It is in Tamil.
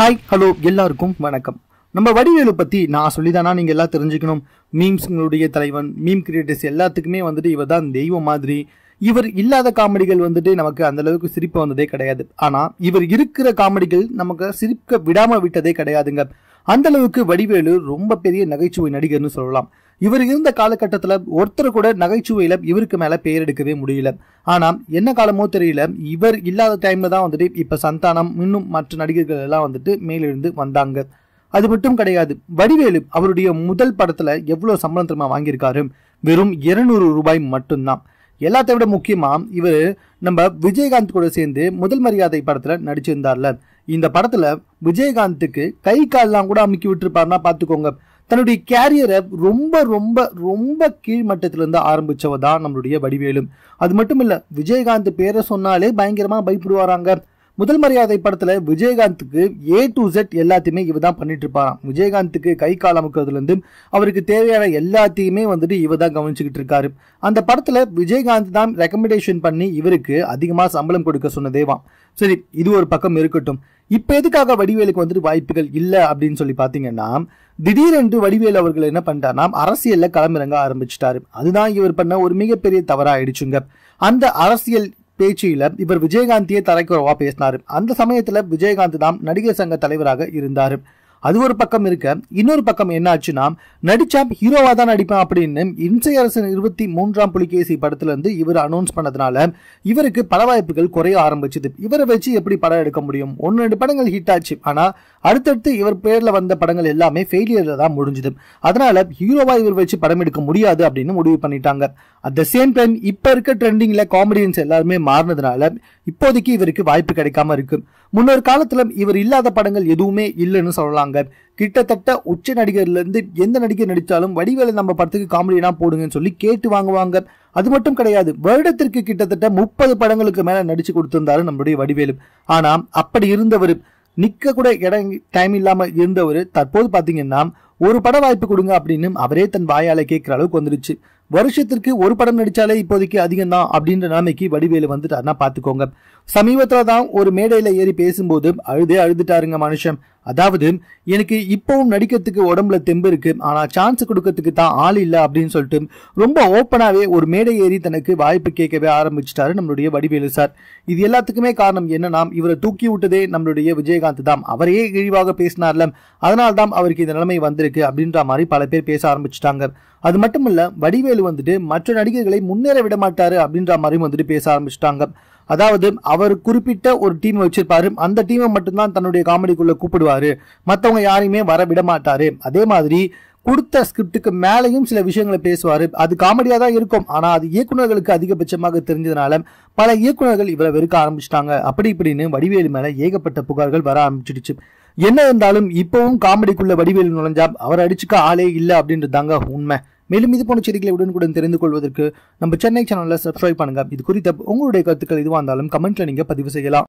ஹாய் ஹலோ எல்லாருக்கும் வணக்கம் நம்ம வடிவேலு பற்றி நான் சொல்லிதானா நீங்கள் எல்லாம் தெரிஞ்சுக்கணும் மீம்ஸுங்களுடைய தலைவன் மீம் கிரியேட்டர்ஸ் எல்லாத்துக்குமே வந்துட்டு இவர் தான் தெய்வம் மாதிரி இவர் இல்லாத காமெடிகள் வந்துட்டு நமக்கு அந்தளவுக்கு சிரிப்பு வந்ததே கிடையாது ஆனால் இவர் இருக்கிற காமெடிகள் நமக்கு சிரிக்க விடாமல் விட்டதே கிடையாதுங்க அந்தளவுக்கு வடிவேலு ரொம்ப பெரிய நகைச்சுவை நடிகர்னு சொல்லலாம் இவர் இருந்த காலகட்டத்தில் ஒருத்தர் கூட நகைச்சுவையில் இவருக்கு மேலே பெயர் எடுக்கவே முடியல ஆனால் என்ன காலமோ தெரியல இவர் இல்லாத டைமில் தான் வந்துட்டு இப்போ சந்தானம் இன்னும் மற்ற நடிகர்கள் எல்லாம் வந்துட்டு மேலிருந்து வந்தாங்க அது மட்டும் கிடையாது வடிவேலு அவருடைய முதல் படத்தில் எவ்வளோ சம்பளம் திரும்ப வாங்கியிருக்காரு வெறும் இருநூறு ரூபாய் மட்டும்தான் எல்லாத்தை விட முக்கியமாக இவர் நம்ம விஜயகாந்த் கூட சேர்ந்து முதல் மரியாதை படத்தில் நடிச்சிருந்தார்ல இந்த படத்துல விஜயகாந்துக்கு கை கால்லாம் கூட அமுக்கி விட்டுருப்பாருன்னா பார்த்துக்கோங்க தன்னுடைய கேரியரை ரொம்ப ரொம்ப ரொம்ப இருந்து ஆரம்பித்தவ தான் நம்மளுடைய வடிவேலும் அது மட்டும் இல்லை விஜயகாந்த் பேரை சொன்னாலே பயங்கரமாக பயப்படுவாராங்க முதல் மரியாதை படத்துல விஜயகாந்துக்கு ஏ டு செட் எல்லாத்தையுமே இவ தான் பண்ணிட்டு இருப்பாராம் விஜயகாந்த்க்கு கை கால் அமுக்கிறதுலேருந்து அவருக்கு தேவையான எல்லாத்தையுமே வந்துட்டு இவ தான் கவனிச்சுக்கிட்டு இருக்காரு அந்த படத்துல விஜயகாந்த் தான் ரெக்கமெண்டேஷன் பண்ணி இவருக்கு அதிகமாக சம்பளம் கொடுக்க சொன்னதேவாம் சரி இது ஒரு பக்கம் இருக்கட்டும் இப்போ எதுக்காக வடிவேலுக்கு வந்துட்டு வாய்ப்புகள் இல்லை அப்படின்னு சொல்லி பார்த்தீங்கன்னா திடீரென்று வடிவேல் அவர்கள் என்ன பண்ணிட்டார்னா அரசியலில் களமிறங்க ஆரம்பிச்சிட்டாரு அதுதான் இவர் பண்ண ஒரு மிகப்பெரிய தவறாக ஆயிடுச்சுங்க அந்த அரசியல் பேச்சுல இவர் விஜயகாந்தியே தலைக்குறவா பேசினார் அந்த சமயத்துல விஜயகாந்த் தான் நடிகர் சங்க தலைவராக இருந்தார் அது ஒரு பக்கம் இருக்க இன்னொரு பக்கம் என்னாச்சுன்னா நடிச்சா ஹீரோவாக தான் நடிப்பேன் அப்படின்னு இன்சை அரசன் இருபத்தி மூன்றாம் புலிகேசி படத்துலேருந்து இவர் அனௌன்ஸ் பண்ணதுனால இவருக்கு பட வாய்ப்புகள் குறைய ஆரம்பிச்சது இவரை வச்சு எப்படி படம் எடுக்க முடியும் ஒன்று ரெண்டு படங்கள் ஹிட் ஆச்சு ஆனால் அடுத்தடுத்து இவர் பேரில் வந்த படங்கள் எல்லாமே ஃபெயிலியரில் தான் முடிஞ்சது அதனால ஹீரோவாக இவர் வச்சு படம் எடுக்க முடியாது அப்படின்னு முடிவு பண்ணிட்டாங்க அட் த சேம் டைம் இப்போ இருக்க ட்ரெண்டிங்கில் காமெடியன்ஸ் எல்லாருமே மாறினதுனால இப்போதைக்கு இவருக்கு வாய்ப்பு கிடைக்காம இருக்கு முன்னொரு காலத்தில் இவர் இல்லாத படங்கள் எதுவுமே இல்லைன்னு சொல்லலாங்க சொல்லியிருக்காங்க கிட்டத்தட்ட உச்ச நடிகர்லேருந்து எந்த நடிகர் நடித்தாலும் வடிவேலை நம்ம படத்துக்கு காமெடினா போடுங்கன்னு சொல்லி கேட்டு வாங்குவாங்க அது மட்டும் கிடையாது வருடத்திற்கு கிட்டத்தட்ட முப்பது படங்களுக்கு மேலே நடித்து கொடுத்திருந்தாரு நம்மளுடைய வடிவேலு ஆனால் அப்படி இருந்தவர் நிற்க கூட இடம் டைம் இல்லாமல் இருந்தவர் தற்போது பார்த்தீங்கன்னா ஒரு பட வாய்ப்பு கொடுங்க அப்படின்னு அவரே தன் வாயால் கேட்குற அளவுக்கு வந்துருச்சு வருஷத்திற்கு ஒரு படம் நடித்தாலே இப்போதைக்கு அதிகம் தான் அப்படின்ற நிலைமைக்கு வடிவேலு வந்துட்டாருன்னா பார்த்துக்கோங்க சமீபத்தில் தான் ஒரு மேடையில் ஏறி பேசும்போது அழுதே அழுதுட்டாருங்க மனுஷன் அதாவது எனக்கு இப்போவும் நடிக்கிறதுக்கு உடம்புல தெம்பு இருக்கு ஆனா சான்ஸ் கொடுக்கறதுக்கு தான் ஆள் இல்லை அப்படின்னு சொல்லிட்டு ரொம்ப ஓப்பனாவே ஒரு மேடை ஏறி தனக்கு வாய்ப்பு கேட்கவே ஆரம்பிச்சிட்டாரு நம்மளுடைய வடிவேலு சார் இது எல்லாத்துக்குமே காரணம் என்னன்னா இவரை தூக்கி விட்டதே நம்மளுடைய விஜயகாந்த் தான் அவரையே இழிவாக பேசினார்ல அதனால தான் அவருக்கு இந்த நிலைமை வந்திருக்கு அப்படின்ற மாதிரி பல பேர் பேச ஆரம்பிச்சிட்டாங்க அது மட்டும் இல்ல வடிவேலு வந்துட்டு மற்ற நடிகர்களை முன்னேற விட மாட்டாரு அப்படின்ற மாதிரியும் வந்துட்டு பேச ஆரம்பிச்சிட்டாங்க அதாவது அவர் குறிப்பிட்ட ஒரு டீம் வச்சிருப்பாரு அந்த டீமை மட்டும்தான் தன்னுடைய காமெடிக்குள்ள கூப்பிடுவார் வந்துருவாரு மற்றவங்க யாரையுமே வர விட மாட்டாரு அதே மாதிரி கொடுத்த ஸ்கிரிப்டுக்கு மேலையும் சில விஷயங்களை பேசுவார் அது காமெடியாக தான் இருக்கும் ஆனால் அது இயக்குநர்களுக்கு அதிகபட்சமாக தெரிஞ்சதுனால பல இயக்குநர்கள் இவரை வெறுக்க ஆரம்பிச்சிட்டாங்க அப்படி இப்படின்னு வடிவேலு மேலே ஏகப்பட்ட புகார்கள் வர ஆரம்பிச்சிடுச்சு என்ன இருந்தாலும் இப்போவும் காமெடிக்குள்ள வடிவேலு நுழைஞ்சா அவர் அடிச்சுக்க ஆளே இல்லை அப்படின்றதாங்க உண்மை மேலும் இது போன செய்திகளை உடனுக்குடன் தெரிந்து கொள்வதற்கு நம்ம சென்னை சேனலில் சப்ஸ்கிரைப் பண்ணுங்க இது குறித்த உங்களுடைய கருத்துக்கள் எதுவாக இருந்தாலும் கமெண்ட்ல நீங்கள் பதிவு செய்யலாம்